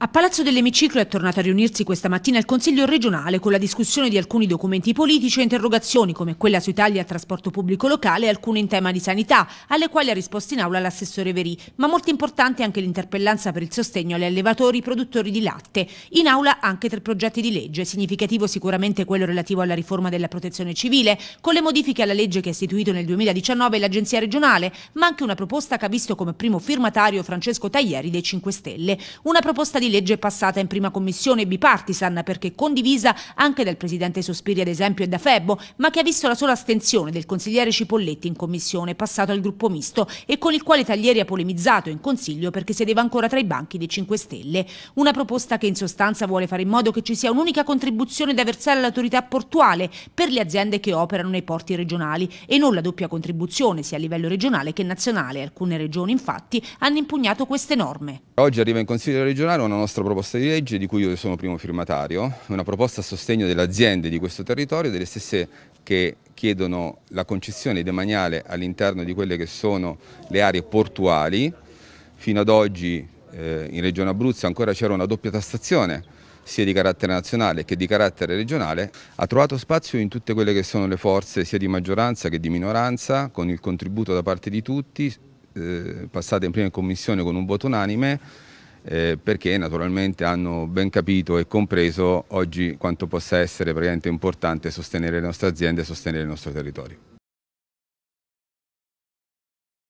A Palazzo dell'Emiciclo è tornato a riunirsi questa mattina il Consiglio regionale con la discussione di alcuni documenti politici e interrogazioni come quella su Italia al trasporto pubblico locale e alcune in tema di sanità, alle quali ha risposto in aula l'assessore Verì, ma molto importante anche l'interpellanza per il sostegno agli allevatori produttori di latte. In aula anche tre progetti di legge, significativo sicuramente quello relativo alla riforma della protezione civile, con le modifiche alla legge che ha istituito nel 2019 l'Agenzia regionale, ma anche una proposta che ha visto come primo firmatario Francesco Taglieri dei 5 Stelle, una proposta di di legge passata in prima commissione bipartisan perché condivisa anche dal presidente Sospiri ad esempio e da Febbo, ma che ha visto la sola astensione del consigliere Cipolletti in commissione, passato al gruppo misto e con il quale Taglieri ha polemizzato in consiglio perché sedeva ancora tra i banchi dei 5 Stelle. Una proposta che in sostanza vuole fare in modo che ci sia un'unica contribuzione da versare all'autorità portuale per le aziende che operano nei porti regionali e non la doppia contribuzione sia a livello regionale che nazionale. Alcune regioni infatti hanno impugnato queste norme. Oggi arriva in consiglio regionale una nostra proposta di legge di cui io sono primo firmatario, una proposta a sostegno delle aziende di questo territorio, delle stesse che chiedono la concessione demaniale all'interno di quelle che sono le aree portuali. Fino ad oggi eh, in Regione Abruzzo ancora c'era una doppia tassazione sia di carattere nazionale che di carattere regionale, ha trovato spazio in tutte quelle che sono le forze sia di maggioranza che di minoranza, con il contributo da parte di tutti, eh, passate in prima commissione con un voto unanime, eh, perché naturalmente hanno ben capito e compreso oggi quanto possa essere importante sostenere le nostre aziende e sostenere il nostro territorio.